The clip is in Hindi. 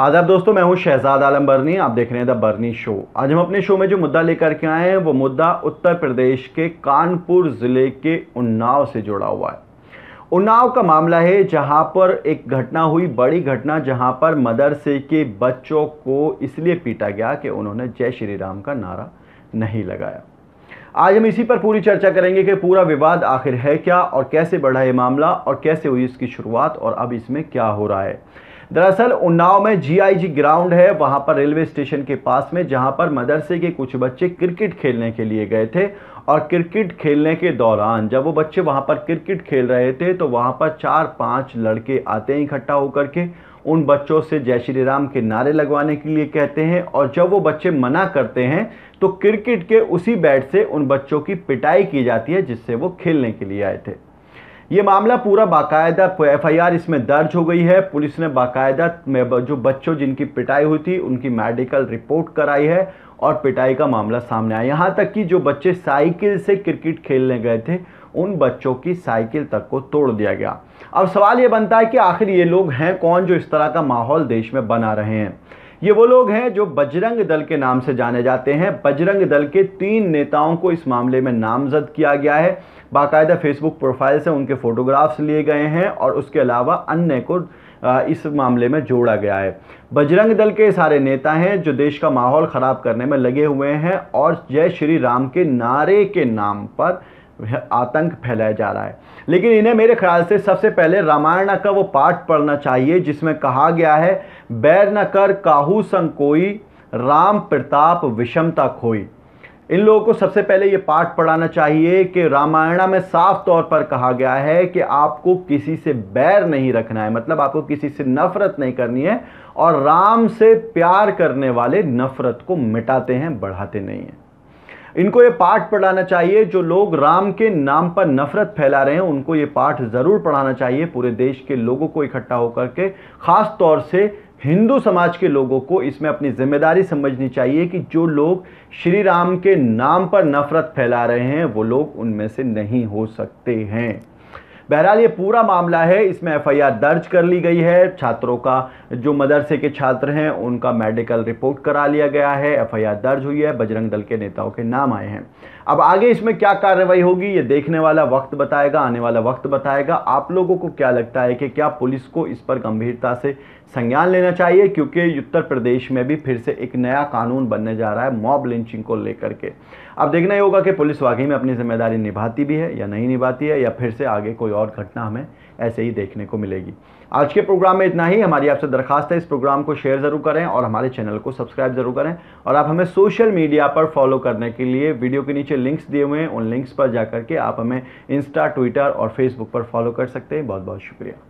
आदाब दोस्तों मैं हूं शहजाद आलम बर्नी आप देख रहे हैं द बर्नी शो आज हम अपने शो में जो मुद्दा लेकर के आए हैं वो मुद्दा उत्तर प्रदेश के कानपुर ज़िले के उन्नाव से जुड़ा हुआ है उन्नाव का मामला है जहां पर एक घटना हुई बड़ी घटना जहां पर मदरसे के बच्चों को इसलिए पीटा गया कि उन्होंने जय श्री राम का नारा नहीं लगाया आज हम इसी पर पूरी चर्चा करेंगे कि पूरा विवाद आखिर है क्या और कैसे बढ़ा ये मामला और कैसे हुई इसकी शुरुआत और अब इसमें क्या हो रहा है दरअसल उन्नाव में जीआईजी ग्राउंड है वहाँ पर रेलवे स्टेशन के पास में जहाँ पर मदरसे के कुछ बच्चे क्रिकेट खेलने के लिए गए थे और क्रिकेट खेलने के दौरान जब वो बच्चे वहाँ पर क्रिकेट खेल रहे थे तो वहाँ पर चार पाँच लड़के आते हैं इकट्ठा होकर के उन बच्चों से जय श्री राम के नारे लगवाने के लिए कहते हैं और जब वो बच्चे मना करते हैं तो क्रिकेट के उसी बैट से उन बच्चों की पिटाई की जाती है जिससे वो खेलने के लिए आए थे ये मामला पूरा बाकायदा एफआईआर इसमें दर्ज हो गई है पुलिस ने बाकायदा जो बच्चों जिनकी पिटाई हुई थी उनकी मेडिकल रिपोर्ट कराई है और पिटाई का मामला सामने आया यहाँ तक कि जो बच्चे साइकिल से क्रिकेट खेलने गए थे उन बच्चों की साइकिल तक को तोड़ दिया गया अब सवाल ये बनता है कि आखिर ये लोग हैं कौन जो इस तरह का माहौल देश में बना रहे हैं ये वो लोग हैं जो बजरंग दल के नाम से जाने जाते हैं बजरंग दल के तीन नेताओं को इस मामले में नामजद किया गया है बाकायदा फेसबुक प्रोफाइल से उनके फ़ोटोग्राफ्स लिए गए हैं और उसके अलावा अन्य को इस मामले में जोड़ा गया है बजरंग दल के सारे नेता हैं जो देश का माहौल ख़राब करने में लगे हुए हैं और जय श्री राम के नारे के नाम पर आतंक फैलाया जा रहा है लेकिन इन्हें मेरे ख्याल से सबसे पहले रामायण का वो पाठ पढ़ना चाहिए जिसमें कहा गया है बैर न कर काहू संकोई राम प्रताप विषमता खोई इन लोगों को सबसे पहले ये पाठ पढ़ाना चाहिए कि रामायण में साफ तौर पर कहा गया है कि आपको किसी से बैर नहीं रखना है मतलब आपको किसी से नफरत नहीं करनी है और राम से प्यार करने वाले नफरत को मिटाते हैं बढ़ाते नहीं हैं इनको ये पाठ पढ़ाना चाहिए जो लोग राम के नाम पर नफरत फैला रहे हैं उनको ये पाठ ज़रूर पढ़ाना चाहिए पूरे देश के लोगों को इकट्ठा होकर के ख़ास तौर से हिंदू समाज के लोगों को इसमें अपनी जिम्मेदारी समझनी चाहिए कि जो लोग श्री राम के नाम पर नफरत फैला रहे हैं वो लोग उनमें से नहीं हो सकते हैं बहरहाल ये पूरा मामला है इसमें एफआईआर दर्ज कर ली गई है छात्रों का जो मदरसे के छात्र हैं उनका मेडिकल रिपोर्ट करा लिया गया है एफआईआर दर्ज हुई है बजरंग दल के नेताओं के नाम आए हैं अब आगे इसमें क्या कार्रवाई होगी ये देखने वाला वक्त बताएगा आने वाला वक्त बताएगा आप लोगों को क्या लगता है कि क्या पुलिस को इस पर गंभीरता से संज्ञान लेना चाहिए क्योंकि उत्तर प्रदेश में भी फिर से एक नया कानून बनने जा रहा है मॉब लिंचिंग को लेकर के अब देखना ही होगा कि पुलिस वाकई में अपनी जिम्मेदारी निभाती भी है या नहीं निभाती है या फिर से आगे कोई और और घटना हमें ऐसे ही देखने को मिलेगी आज के प्रोग्राम में इतना ही हमारी आपसे दरखास्त है इस प्रोग्राम को शेयर ज़रूर करें और हमारे चैनल को सब्सक्राइब ज़रूर करें और आप हमें सोशल मीडिया पर फॉलो करने के लिए वीडियो के नीचे लिंक्स दिए हुए हैं उन लिंक्स पर जाकर के आप हमें इंस्टा ट्विटर और फेसबुक पर फॉलो कर सकते हैं बहुत बहुत शुक्रिया